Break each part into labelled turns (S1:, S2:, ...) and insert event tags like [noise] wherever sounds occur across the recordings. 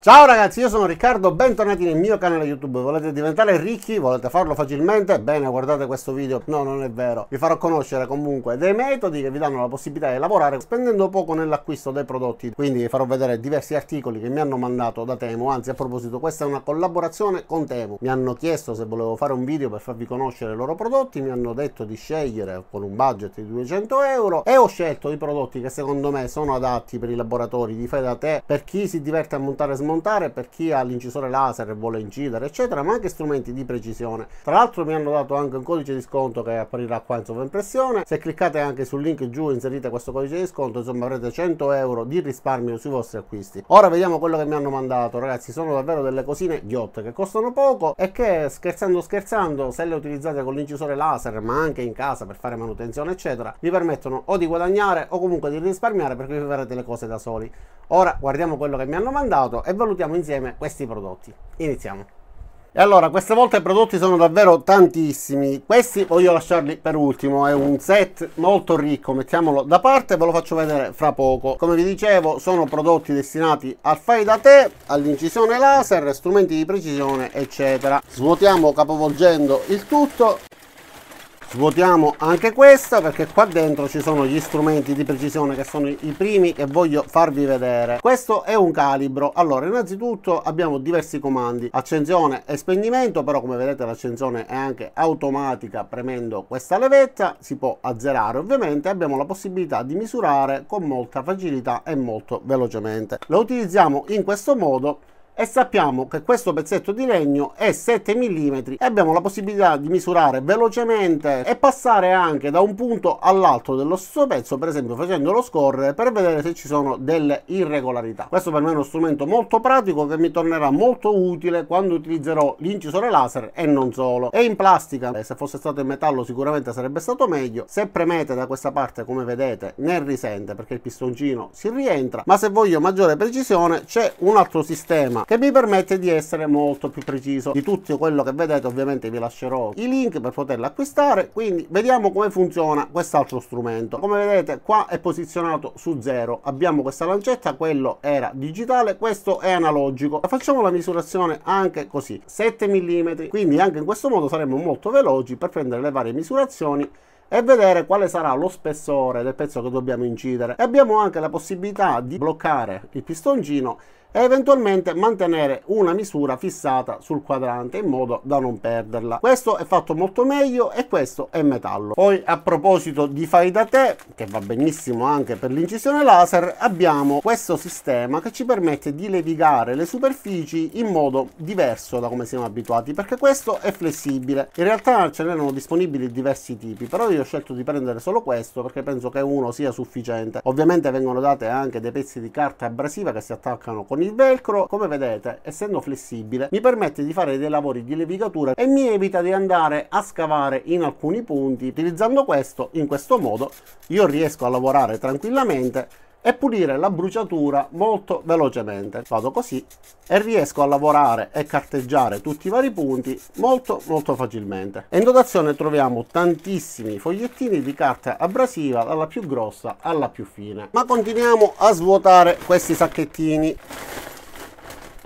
S1: Ciao ragazzi, io sono Riccardo, bentornati nel mio canale YouTube. Volete diventare ricchi? Volete farlo facilmente? Bene, guardate questo video. No, non è vero. Vi farò conoscere comunque dei metodi che vi danno la possibilità di lavorare spendendo poco nell'acquisto dei prodotti. Quindi vi farò vedere diversi articoli che mi hanno mandato da Temo. Anzi, a proposito, questa è una collaborazione con Temo. Mi hanno chiesto se volevo fare un video per farvi conoscere i loro prodotti, mi hanno detto di scegliere con un budget di 200 euro e ho scelto i prodotti che secondo me sono adatti per i laboratori di fai da te, per chi si diverte a montare smart smontare per chi ha l'incisore laser e vuole incidere, eccetera, ma anche strumenti di precisione. Tra l'altro mi hanno dato anche un codice di sconto che apparirà qua in sovraimpressione. Se cliccate anche sul link giù inserite questo codice di sconto, insomma avrete 100 euro di risparmio sui vostri acquisti. Ora vediamo quello che mi hanno mandato, ragazzi, sono davvero delle cosine ghiotte che costano poco e che scherzando scherzando, se le utilizzate con l'incisore laser, ma anche in casa per fare manutenzione, eccetera, vi permettono o di guadagnare o comunque di risparmiare perché vi farete le cose da soli. Ora guardiamo quello che mi hanno mandato e valutiamo insieme questi prodotti. Iniziamo. E allora, questa volta i prodotti sono davvero tantissimi. Questi voglio lasciarli per ultimo, è un set molto ricco, mettiamolo da parte ve lo faccio vedere fra poco. Come vi dicevo, sono prodotti destinati al fai da te, all'incisione laser, strumenti di precisione, eccetera. Svuotiamo capovolgendo il tutto Svuotiamo anche questa perché qua dentro ci sono gli strumenti di precisione che sono i primi che voglio farvi vedere. Questo è un calibro. Allora, innanzitutto abbiamo diversi comandi, accensione e spegnimento, però come vedete l'accensione è anche automatica premendo questa levetta, si può azzerare ovviamente, abbiamo la possibilità di misurare con molta facilità e molto velocemente. Lo utilizziamo in questo modo e sappiamo che questo pezzetto di legno è 7 mm e abbiamo la possibilità di misurare velocemente e passare anche da un punto all'altro dello stesso pezzo per esempio facendolo scorrere per vedere se ci sono delle irregolarità questo per me è uno strumento molto pratico che mi tornerà molto utile quando utilizzerò l'incisore laser e non solo è in plastica eh, se fosse stato in metallo sicuramente sarebbe stato meglio se premete da questa parte come vedete ne risente perché il pistoncino si rientra ma se voglio maggiore precisione c'è un altro sistema che mi permette di essere molto più preciso di tutto quello che vedete ovviamente vi lascerò i link per poterlo acquistare quindi vediamo come funziona quest'altro strumento come vedete qua è posizionato su zero abbiamo questa lancetta quello era digitale questo è analogico facciamo la misurazione anche così 7 mm quindi anche in questo modo saremmo molto veloci per prendere le varie misurazioni e vedere quale sarà lo spessore del pezzo che dobbiamo incidere e abbiamo anche la possibilità di bloccare il pistoncino e eventualmente mantenere una misura fissata sul quadrante in modo da non perderla. Questo è fatto molto meglio e questo è metallo. Poi a proposito di fai da te, che va benissimo anche per l'incisione laser, abbiamo questo sistema che ci permette di levigare le superfici in modo diverso da come siamo abituati, perché questo è flessibile. In realtà ce n'erano disponibili diversi tipi, però io ho scelto di prendere solo questo perché penso che uno sia sufficiente. Ovviamente vengono date anche dei pezzi di carta abrasiva che si attaccano con con il velcro, come vedete, essendo flessibile, mi permette di fare dei lavori di levigatura e mi evita di andare a scavare in alcuni punti. Utilizzando questo, in questo modo, io riesco a lavorare tranquillamente e pulire la bruciatura molto velocemente. Vado così e riesco a lavorare e carteggiare tutti i vari punti molto molto facilmente. E in dotazione troviamo tantissimi fogliettini di carta abrasiva dalla più grossa alla più fine. Ma continuiamo a svuotare questi sacchettini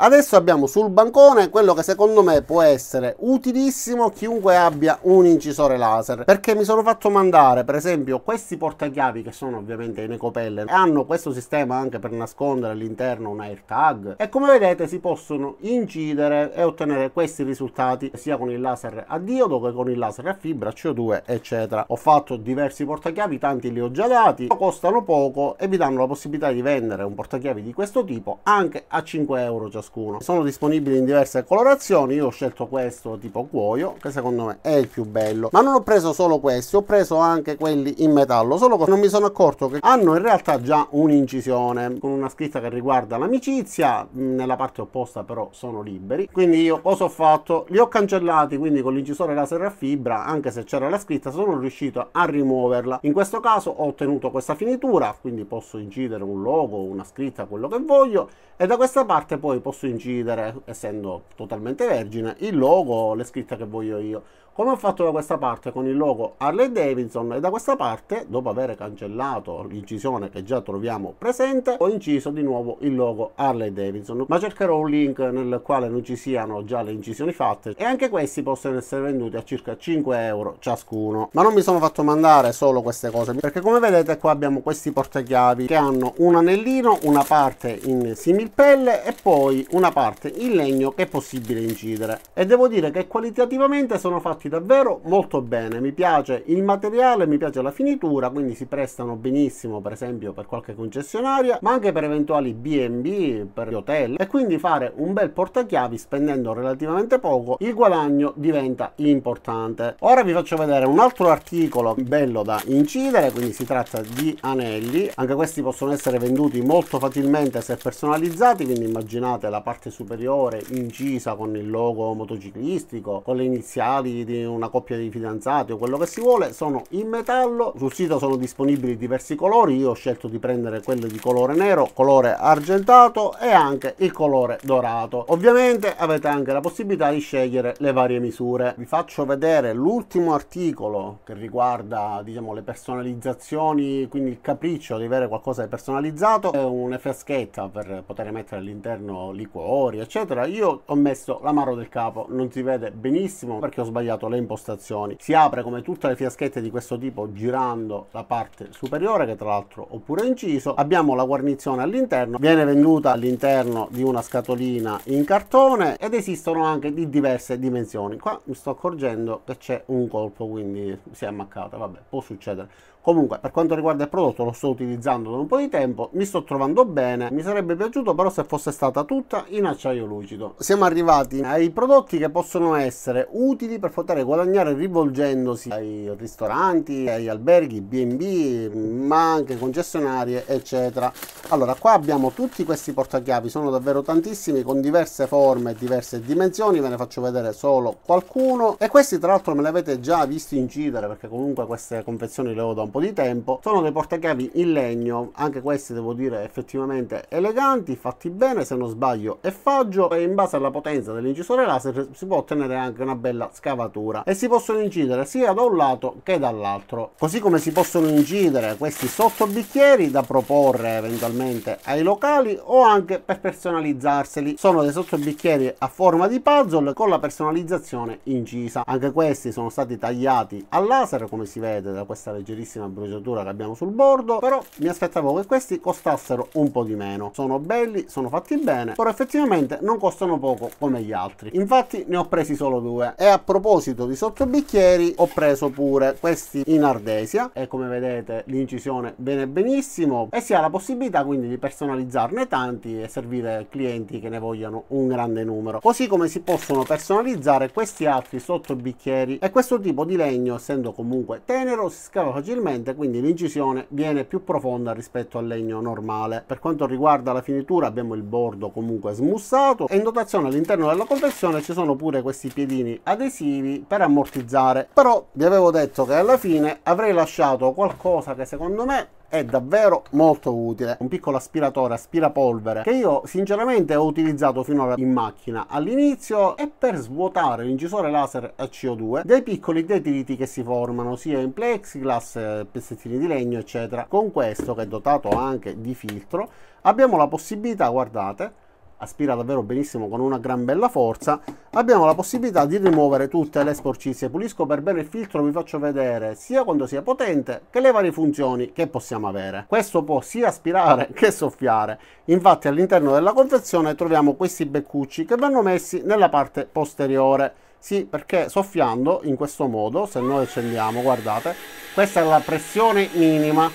S1: Adesso abbiamo sul bancone quello che secondo me può essere utilissimo chiunque abbia un incisore laser, perché mi sono fatto mandare per esempio questi portachiavi che sono ovviamente in ecopelle e hanno questo sistema anche per nascondere all'interno un AirTag e come vedete si possono incidere e ottenere questi risultati sia con il laser a diodo che con il laser a fibra, CO2 eccetera. Ho fatto diversi portachiavi, tanti li ho già dati, costano poco e vi danno la possibilità di vendere un portachiavi di questo tipo anche a 5 euro ciascuno scuro. Sono disponibili in diverse colorazioni, io ho scelto questo tipo cuoio, che secondo me è il più bello. Ma non ho preso solo questi, ho preso anche quelli in metallo, solo che non mi sono accorto che hanno in realtà già un'incisione con una scritta che riguarda l'amicizia, mm, nella parte opposta però sono liberi. Quindi io cosa ho fatto? Li ho cancellati, quindi con l'incisore laser a fibra, anche se c'era la scritta, sono riuscito a rimuoverla. In questo caso ho ottenuto questa finitura, quindi posso incidere un logo, una scritta, quello che voglio e da questa parte poi posso posso incidere essendo totalmente vergine il logo, le scritte che voglio io come ho fatto da questa parte con il logo Harley Davidson e da questa parte dopo aver cancellato l'incisione che già troviamo presente ho inciso di nuovo il logo Harley Davidson ma cercherò un link nel quale non ci siano già le incisioni fatte e anche questi possono essere venduti a circa 5 euro ciascuno ma non mi sono fatto mandare solo queste cose perché come vedete qua abbiamo questi portachiavi che hanno un anellino una parte in similpelle e poi una parte in legno che è possibile incidere e devo dire che qualitativamente sono fatti fatti davvero molto bene, mi piace il materiale, mi piace la finitura, quindi si prestano benissimo per esempio per qualche concessionaria, ma anche per eventuali B&B, per gli hotel e quindi fare un bel portachiavi spendendo relativamente poco, il guadagno diventa importante. Ora vi faccio vedere un altro articolo bello da incidere, quindi si tratta di anelli, anche questi possono essere venduti molto facilmente se personalizzati, quindi immaginate la parte superiore incisa con il logo motociclistico, con le iniziali di una coppia di fidanzati o quello che si vuole, sono in metallo, sul sito sono disponibili diversi colori, io ho scelto di prendere quello di colore nero, colore argentato e anche il colore dorato. Ovviamente avete anche la possibilità di scegliere le varie misure. Vi faccio vedere l'ultimo articolo che riguarda diciamo le personalizzazioni, quindi il capriccio di avere qualcosa di personalizzato, è una fiaschetta per poter mettere all'interno liquori eccetera. Io ho messo l'amaro del capo, non si vede benissimo perché ho sbagliato cambiato le impostazioni. Si apre come tutte le fiaschette di questo tipo girando la parte superiore che tra l'altro ho pure inciso. Abbiamo la guarnizione all'interno, viene venduta all'interno di una scatolina in cartone ed esistono anche di diverse dimensioni. Qua mi sto accorgendo che c'è un colpo quindi si è ammaccata, vabbè può succedere Comunque, per quanto riguarda il prodotto, lo sto utilizzando da un po' di tempo, mi sto trovando bene, mi sarebbe piaciuto però se fosse stata tutta in acciaio lucido. Siamo arrivati ai prodotti che possono essere utili per poter guadagnare rivolgendosi ai ristoranti, agli alberghi, B&B, ma anche concessionarie, eccetera. Allora, qua abbiamo tutti questi portachiavi, sono davvero tantissimi, con diverse forme, e diverse dimensioni, ve ne faccio vedere solo qualcuno. E questi tra l'altro me li avete già visti incidere, perché comunque queste confezioni le ho da un un po' di tempo sono dei portachiavi in legno anche questi devo dire effettivamente eleganti fatti bene se non sbaglio è faggio e in base alla potenza dell'incisore laser si può ottenere anche una bella scavatura e si possono incidere sia da un lato che dall'altro così come si possono incidere questi sottobicchieri da proporre eventualmente ai locali o anche per personalizzarseli sono dei sottobicchieri a forma di puzzle con la personalizzazione incisa anche questi sono stati tagliati al laser come si vede da questa leggerissima bellissima bruciatura che abbiamo sul bordo però mi aspettavo che questi costassero un po' di meno sono belli sono fatti bene però effettivamente non costano poco come gli altri infatti ne ho presi solo due e a proposito di sottobicchieri ho preso pure questi in ardesia e come vedete l'incisione viene benissimo e si ha la possibilità quindi di personalizzarne tanti e servire clienti che ne vogliano un grande numero così come si possono personalizzare questi altri sottobicchieri e questo tipo di legno essendo comunque tenero si scava facilmente leggermente, quindi l'incisione viene più profonda rispetto al legno normale. Per quanto riguarda la finitura abbiamo il bordo comunque smussato e in dotazione all'interno della confezione ci sono pure questi piedini adesivi per ammortizzare. Però vi avevo detto che alla fine avrei lasciato qualcosa che secondo me è davvero molto utile un piccolo aspiratore aspirapolvere che io sinceramente ho utilizzato finora in macchina all'inizio e per svuotare l'incisore laser a CO2 dei piccoli detriti che si formano sia in plexiglass eh, pezzettini di legno eccetera con questo che è dotato anche di filtro abbiamo la possibilità guardate aspira davvero benissimo con una gran bella forza abbiamo la possibilità di rimuovere tutte le sporcizie pulisco per bene il filtro vi faccio vedere sia quando sia potente che le varie funzioni che possiamo avere questo può sia aspirare [laughs] che soffiare infatti all'interno della confezione troviamo questi beccucci che vanno messi nella parte posteriore sì, perché soffiando in questo modo, se noi accendiamo, guardate, questa è la pressione minima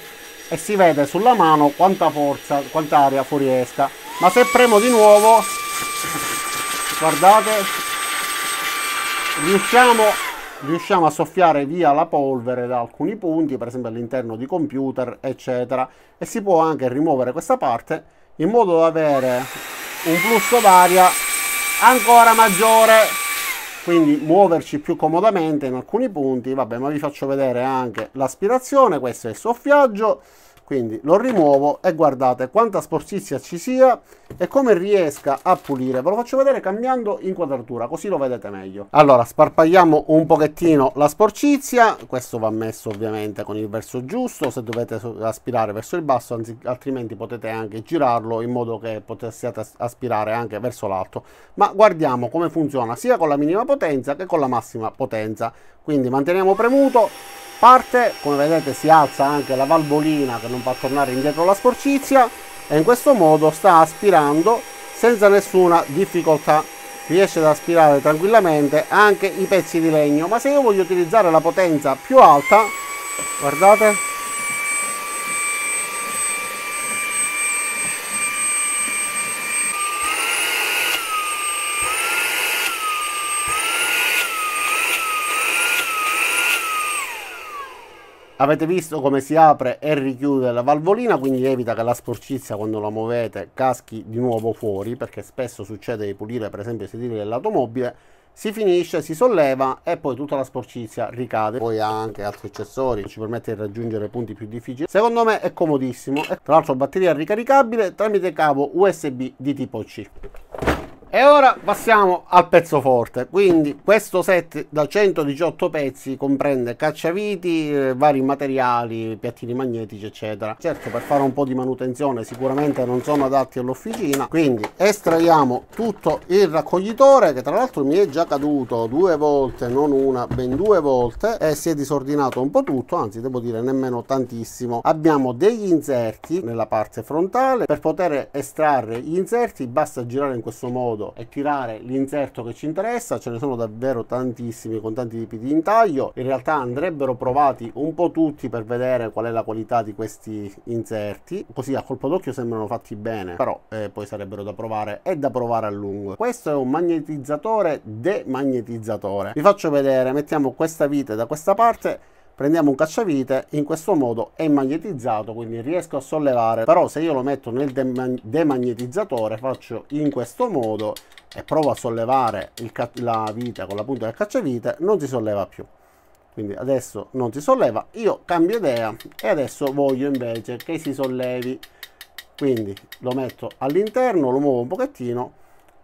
S1: e si vede sulla mano quanta forza, quanta aria fuoriesca. Ma se premo di nuovo, guardate, riusciamo, riusciamo a soffiare via la polvere da alcuni punti, per esempio all'interno di computer, eccetera. E si può anche rimuovere questa parte in modo da avere un flusso d'aria ancora maggiore quindi muoverci più comodamente in alcuni punti vabbè ma vi faccio vedere anche l'aspirazione questo è il soffiaggio quindi lo rimuovo e guardate quanta sporcizia ci sia e come riesca a pulire ve lo faccio vedere cambiando inquadratura così lo vedete meglio allora sparpagliamo un pochettino la sporcizia questo va messo ovviamente con il verso giusto se dovete aspirare verso il basso anzi, altrimenti potete anche girarlo in modo che possiate aspirare anche verso l'alto ma guardiamo come funziona sia con la minima potenza che con la massima potenza quindi manteniamo premuto parte come vedete si alza anche la valvolina che non fa tornare indietro la sporcizia e in questo modo sta aspirando senza nessuna difficoltà riesce ad aspirare tranquillamente anche i pezzi di legno ma se io voglio utilizzare la potenza più alta guardate Avete visto come si apre e richiude la valvolina, quindi evita che la sporcizia quando la muovete caschi di nuovo fuori, perché spesso succede di pulire per esempio i sedili dell'automobile, si finisce, si solleva e poi tutta la sporcizia ricade. Poi ha anche altri accessori, ci permette di raggiungere punti più difficili. Secondo me è comodissimo, tra l'altro batteria ricaricabile tramite cavo USB di tipo C. E ora passiamo al pezzo forte, quindi questo set da 118 pezzi comprende cacciaviti, eh, vari materiali, piattini magnetici eccetera. Certo per fare un po' di manutenzione sicuramente non sono adatti all'officina, quindi estraiamo tutto il raccoglitore che tra l'altro mi è già caduto due volte, non una, ben due volte e si è disordinato un po' tutto, anzi devo dire nemmeno tantissimo. Abbiamo degli inserti nella parte frontale, per poter estrarre gli inserti basta girare in questo modo modo è tirare l'inserto che ci interessa, ce ne sono davvero tantissimi con tanti tipi di intaglio, in realtà andrebbero provati un po' tutti per vedere qual è la qualità di questi inserti, così a colpo d'occhio sembrano fatti bene, però eh, poi sarebbero da provare e da provare a lungo. Questo è un magnetizzatore demagnetizzatore, vi faccio vedere, mettiamo questa vite da questa parte prendiamo un cacciavite in questo modo è magnetizzato quindi riesco a sollevare però se io lo metto nel demagnetizzatore faccio in questo modo e provo a sollevare la vite con la punta del cacciavite non si solleva più quindi adesso non si solleva io cambio idea e adesso voglio invece che si sollevi quindi lo metto all'interno lo muovo un pochettino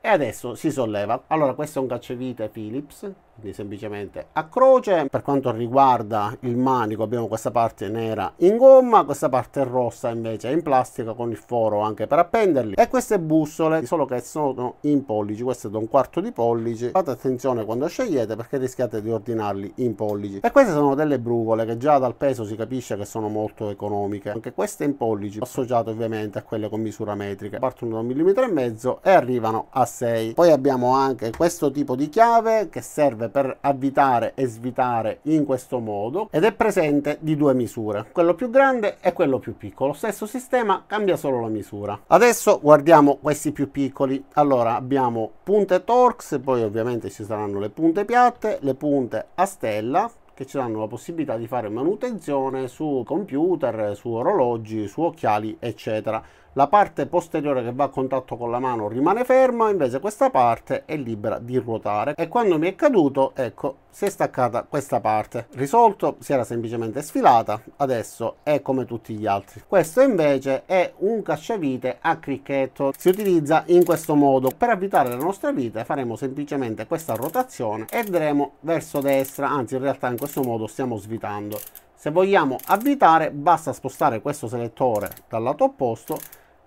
S1: e adesso si solleva allora questo è un cacciavite Philips quindi semplicemente a croce per quanto riguarda il manico abbiamo questa parte nera in gomma questa parte rossa invece in plastica con il foro anche per appenderli e queste bussole solo che sono in pollici queste è da un quarto di pollice fate attenzione quando scegliete perché rischiate di ordinarli in pollici e queste sono delle bruvole che già dal peso si capisce che sono molto economiche anche queste in pollici associate ovviamente a quelle con misura metrica partono da un millimetro e mezzo e arrivano a 6 poi abbiamo anche questo tipo di chiave che serve per avvitare e svitare in questo modo ed è presente di due misure, quello più grande e quello più piccolo. Stesso sistema, cambia solo la misura. Adesso guardiamo questi più piccoli. Allora abbiamo punte Torx, poi ovviamente ci saranno le punte piatte, le punte a stella, che ci danno la possibilità di fare manutenzione su computer, su orologi, su occhiali, eccetera la parte posteriore che va a contatto con la mano rimane ferma, invece questa parte è libera di ruotare e quando mi è caduto, ecco, si è staccata questa parte. Risolto, si era semplicemente sfilata, adesso è come tutti gli altri. Questo invece è un cacciavite a cricchetto, si utilizza in questo modo. Per avvitare la nostra vite faremo semplicemente questa rotazione e andremo verso destra, anzi in realtà in questo modo stiamo svitando. Se vogliamo avvitare basta spostare questo selettore dal lato opposto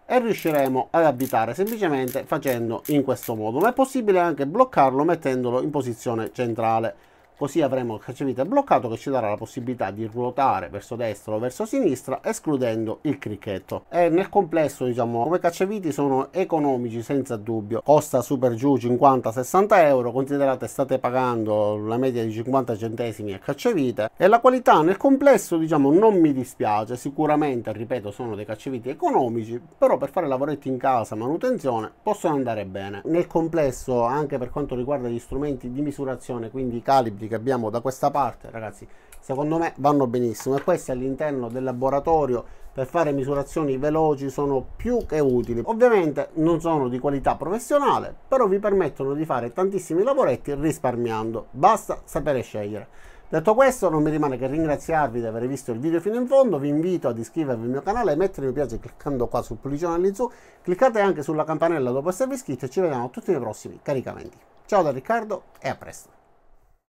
S1: e riusciremo ad abitare semplicemente facendo in questo modo ma è possibile anche bloccarlo mettendolo in posizione centrale Così avremo il cacciavite bloccato che ci darà la possibilità di ruotare verso destra o verso sinistra escludendo il cricchetto. E nel complesso diciamo come cacciaviti sono economici senza dubbio. Costa super giù 50-60 euro, considerate state pagando la media di 50 centesimi a cacciavite e la qualità nel complesso diciamo non mi dispiace. Sicuramente ripeto sono dei cacciaviti economici però per fare lavoretti in casa, manutenzione possono andare bene. Nel complesso anche per quanto riguarda gli strumenti di misurazione quindi i calibri che abbiamo da questa parte ragazzi secondo me vanno benissimo e questi all'interno del laboratorio per fare misurazioni veloci sono più che utili ovviamente non sono di qualità professionale però vi permettono di fare tantissimi lavoretti risparmiando basta sapere scegliere Detto questo non mi rimane che ringraziarvi di aver visto il video fino in fondo, vi invito ad iscrivervi al mio canale, e mettere mi piace cliccando qua sul pollicione su cliccate anche sulla campanella dopo esservi iscritti e ci vediamo tutti nei prossimi caricamenti. Ciao da Riccardo e a presto!